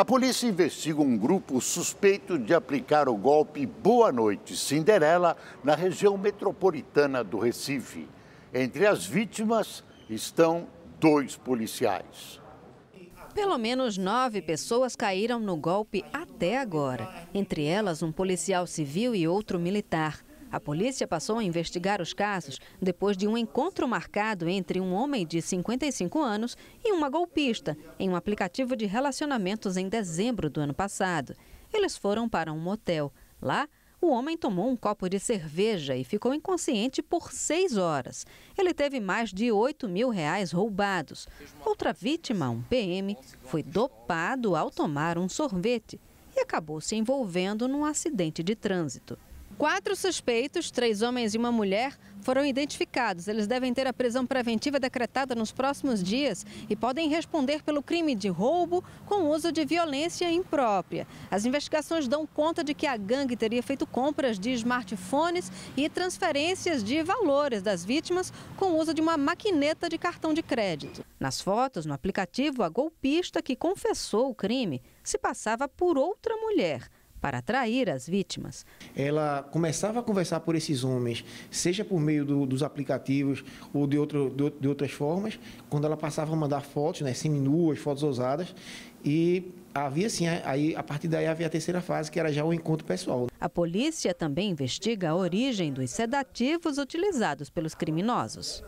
A polícia investiga um grupo suspeito de aplicar o golpe Boa Noite Cinderela na região metropolitana do Recife. Entre as vítimas estão dois policiais. Pelo menos nove pessoas caíram no golpe até agora, entre elas um policial civil e outro militar. A polícia passou a investigar os casos depois de um encontro marcado entre um homem de 55 anos e uma golpista em um aplicativo de relacionamentos em dezembro do ano passado. Eles foram para um motel. Lá, o homem tomou um copo de cerveja e ficou inconsciente por seis horas. Ele teve mais de 8 mil reais roubados. Outra vítima, um PM, foi dopado ao tomar um sorvete e acabou se envolvendo num acidente de trânsito. Quatro suspeitos, três homens e uma mulher, foram identificados. Eles devem ter a prisão preventiva decretada nos próximos dias e podem responder pelo crime de roubo com uso de violência imprópria. As investigações dão conta de que a gangue teria feito compras de smartphones e transferências de valores das vítimas com uso de uma maquineta de cartão de crédito. Nas fotos, no aplicativo, a golpista que confessou o crime se passava por outra mulher para atrair as vítimas. Ela começava a conversar por esses homens, seja por meio do, dos aplicativos ou de, outro, de, de, outras formas, quando ela passava a mandar fotos, né, seminuas, fotos ousadas, e havia sim, aí a partir daí havia a terceira fase, que era já o encontro pessoal. A polícia também investiga a origem dos sedativos utilizados pelos criminosos.